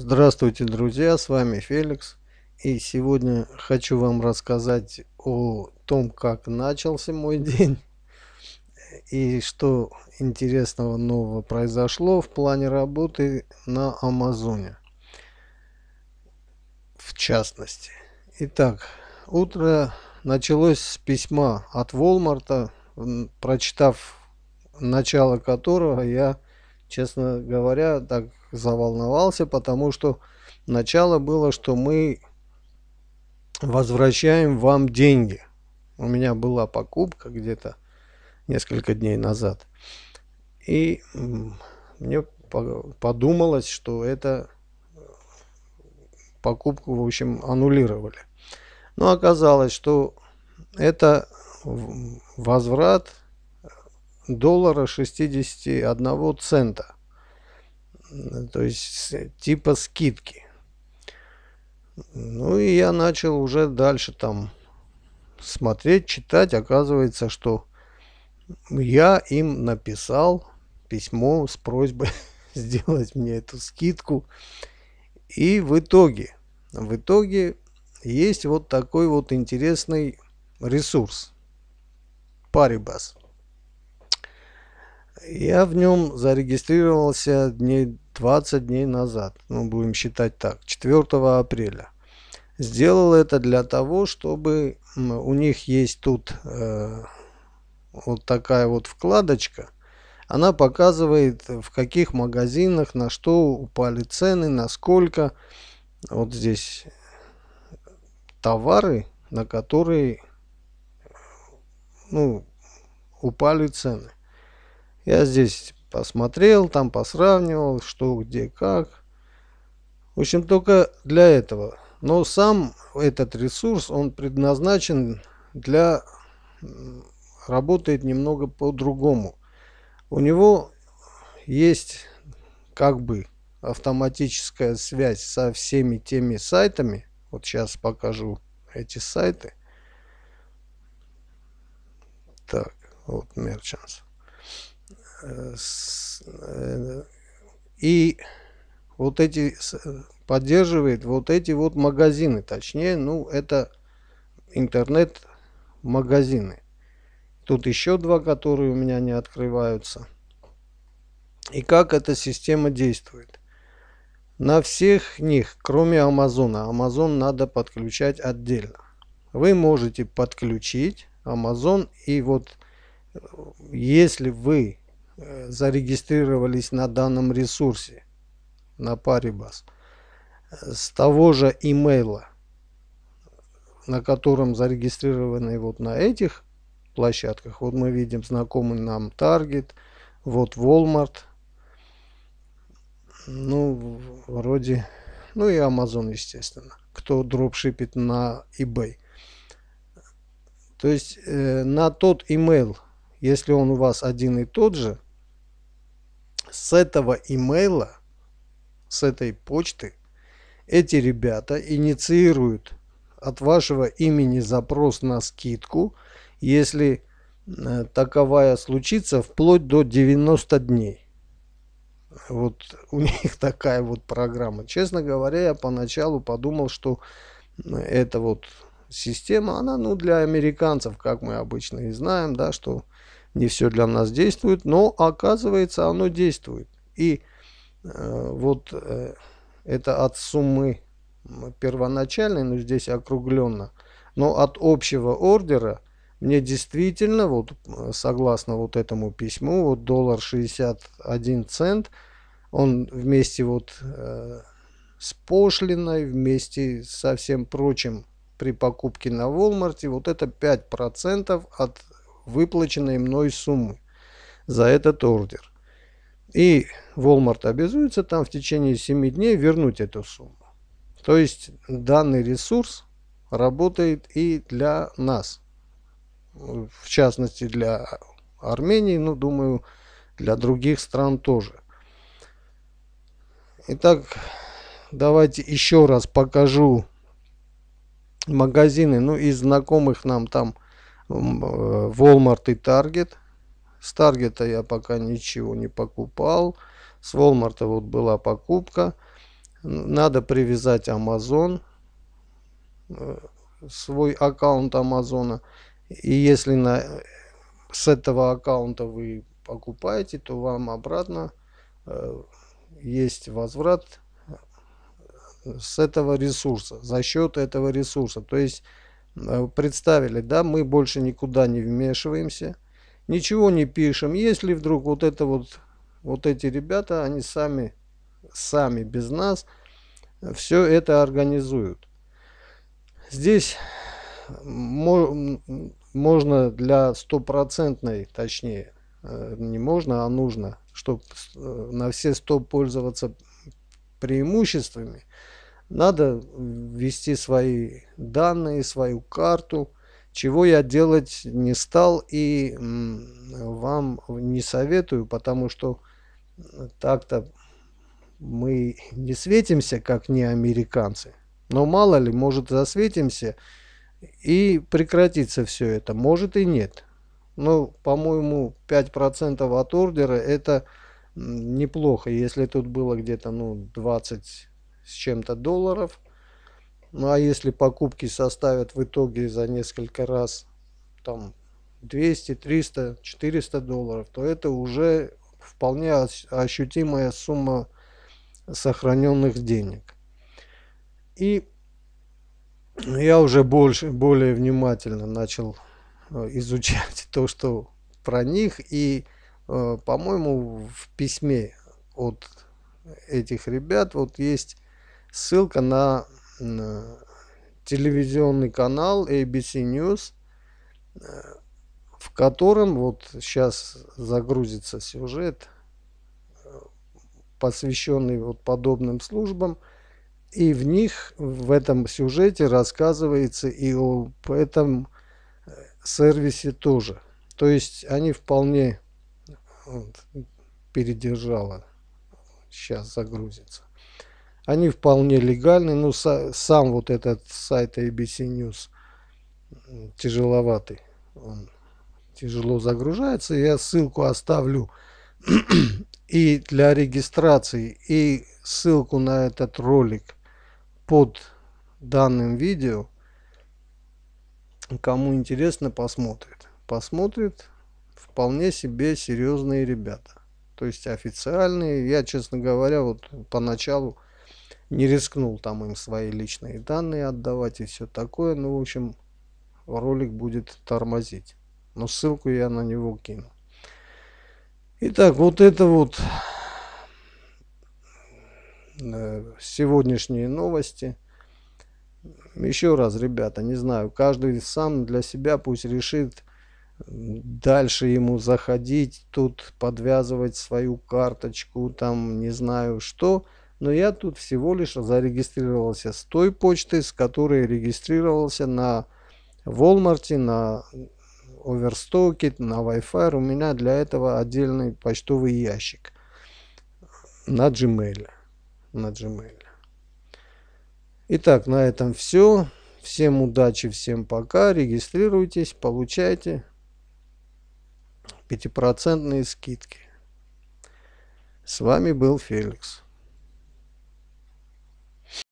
Здравствуйте, друзья! С вами Феликс. И сегодня хочу вам рассказать о том, как начался мой день и что интересного нового произошло в плане работы на Амазоне. В частности. Итак, утро началось с письма от Волмарта, прочитав начало которого я честно говоря, так заволновался, потому что начало было, что мы возвращаем вам деньги. У меня была покупка где-то несколько дней назад. И мне подумалось, что это э, покупку, в общем, аннулировали. Но оказалось, что это возврат доллара 61 цента. То есть типа скидки. Ну и я начал уже дальше там смотреть, читать. Оказывается, что я им написал письмо с просьбой сделать мне эту скидку. И в итоге, в итоге есть вот такой вот интересный ресурс. Paribas. Я в нем зарегистрировался дней 20 дней назад, ну будем считать так, 4 апреля. Сделал это для того, чтобы у них есть тут э, вот такая вот вкладочка. Она показывает в каких магазинах, на что упали цены, насколько. Вот здесь товары, на которые ну, упали цены. Я здесь посмотрел, там посравнивал, что, где, как. В общем, только для этого. Но сам этот ресурс, он предназначен для... работает немного по-другому. У него есть как бы автоматическая связь со всеми теми сайтами. Вот сейчас покажу эти сайты. Так, вот Merchants. Э, и вот эти э, поддерживает вот эти вот магазины точнее ну это интернет магазины тут еще два которые у меня не открываются и как эта система действует на всех них кроме амазона амазон надо подключать отдельно вы можете подключить амазон и вот э, если вы Э, зарегистрировались на данном ресурсе, на Paribas, с того же имейла, на котором зарегистрированы вот на этих площадках. Вот мы видим знакомый нам Target, вот Walmart, ну, вроде, ну и Amazon, естественно, кто дропшипит на eBay. То есть э, на тот имейл, если он у вас один и тот же, с этого имейла, с этой почты, эти ребята инициируют от вашего имени запрос на скидку, если э, таковая случится, вплоть до 90 дней. Вот у них такая вот программа. Честно говоря, я поначалу подумал, что эта вот система, она ну для американцев, как мы обычно и знаем, да, что не все для нас действует, но оказывается оно действует. И э, вот э, это от суммы первоначальной, но ну, здесь округленно, но от общего ордера мне действительно, вот согласно вот этому письму, вот доллар 61 цент, он вместе вот э, с пошлиной, вместе со всем прочим при покупке на Волмарте, вот это 5% от выплаченной мной суммы за этот ордер. И Walmart обязуется там в течение 7 дней вернуть эту сумму. То есть данный ресурс работает и для нас. В частности для Армении, но ну, думаю для других стран тоже. Итак, давайте еще раз покажу магазины, ну из знакомых нам там Э, Walmart и Target. С Target я пока ничего не покупал. С Walmart вот была покупка. Надо привязать Amazon, э, свой аккаунт Амазона. И если на, с этого аккаунта вы покупаете, то вам обратно э, есть возврат э, с этого ресурса, за счет этого ресурса. То есть Э, представили, да, мы больше никуда не вмешиваемся, ничего не пишем. Если вдруг вот это вот, вот эти ребята, они сами, сами без нас э, все это организуют. Здесь можно для стопроцентной, точнее, э, не можно, а нужно, чтобы на все сто пользоваться преимуществами, надо ввести свои данные, свою карту, чего я делать не стал и вам не советую, потому что так-то мы не светимся, как не американцы. Но мало ли, может засветимся и прекратится все это, может и нет. Но по-моему, 5% от ордера это неплохо. Если тут было где-то ну, 20 с чем-то долларов. Ну а если покупки составят в итоге за несколько раз там 200, 300, 400 долларов, то это уже вполне ощутимая сумма сохраненных денег. И я уже больше, более внимательно начал э, изучать то, что про них. И, э, по-моему, в письме от этих ребят вот есть ссылка на телевизионный канал ABC News, э, в котором вот сейчас загрузится сюжет, э, посвященный вот подобным службам. И в них, в этом сюжете рассказывается и об этом э, сервисе тоже. То есть они вполне вот, передержала. Сейчас загрузится. Они вполне легальны, но ну, сам вот этот сайт ABC News тяжеловатый. Он тяжело загружается. Я ссылку оставлю и для регистрации, и ссылку на этот ролик под данным видео. Кому интересно, посмотрит. Посмотрит вполне себе серьезные ребята. То есть официальные. Я, честно говоря, вот поначалу не рискнул там им свои личные данные отдавать и все такое. Ну, в общем, ролик будет тормозить. Но ссылку я на него кину. Итак, вот это вот э, сегодняшние новости. Еще раз, ребята, не знаю, каждый сам для себя пусть решит, дальше ему заходить, тут подвязывать свою карточку, там не знаю что – но я тут всего лишь зарегистрировался с той почты, с которой регистрировался на Walmart, на Overstock, на Wi-Fi. У меня для этого отдельный почтовый ящик на Gmail. На Gmail. Итак, на этом все. Всем удачи, всем пока. Регистрируйтесь, получайте 5% скидки. С вами был Феликс.